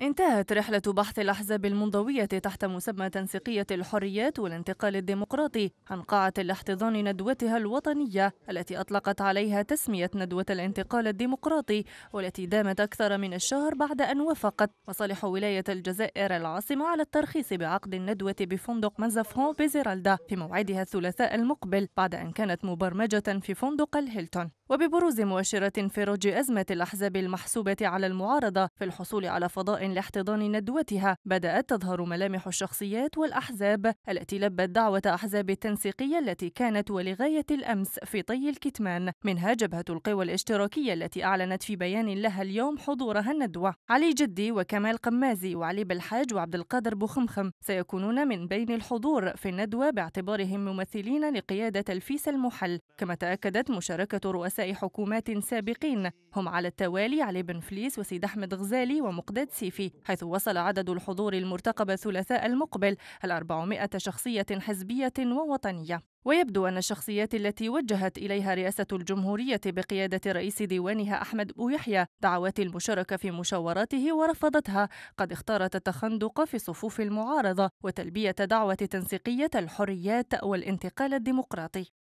انتهت رحلة بحث الأحزاب المنضوية تحت مسمى تنسيقية الحريات والانتقال الديمقراطي عن قاعة الاحتضان ندوتها الوطنية التي أطلقت عليها تسمية ندوة الانتقال الديمقراطي والتي دامت أكثر من الشهر بعد أن وافقت مصالح ولاية الجزائر العاصمة على الترخيص بعقد الندوة بفندق مازافون بزيرالدا في موعدها الثلاثاء المقبل بعد أن كانت مبرمجة في فندق الهيلتون وببروز مؤشرات انفراج أزمة الأحزاب المحسوبة على المعارضة في الحصول على فضاء لاحتضان ندوتها بدأت تظهر ملامح الشخصيات والأحزاب التي لبت دعوة أحزاب التنسيقية التي كانت ولغاية الأمس في طي الكتمان منها جبهة القوى الاشتراكية التي أعلنت في بيان لها اليوم حضورها الندوة علي جدي وكمال قمازي وعلي بالحاج وعبد القادر بوخمخم سيكونون من بين الحضور في الندوة باعتبارهم ممثلين لقيادة الفيس المحل كما تأكدت مشاركة رؤساء رؤساء حكومات سابقين هم على التوالي علي بن فليس وسيد أحمد غزالي ومقداد سيفي حيث وصل عدد الحضور المرتقب الثلاثاء المقبل الأربعمائة شخصية حزبية ووطنية ويبدو أن الشخصيات التي وجهت إليها رئاسة الجمهورية بقيادة رئيس ديوانها أحمد أبو يحيى دعوات المشاركة في مشاوراته ورفضتها قد اختارت التخندق في صفوف المعارضة وتلبية دعوة تنسيقية الحريات والانتقال الديمقراطي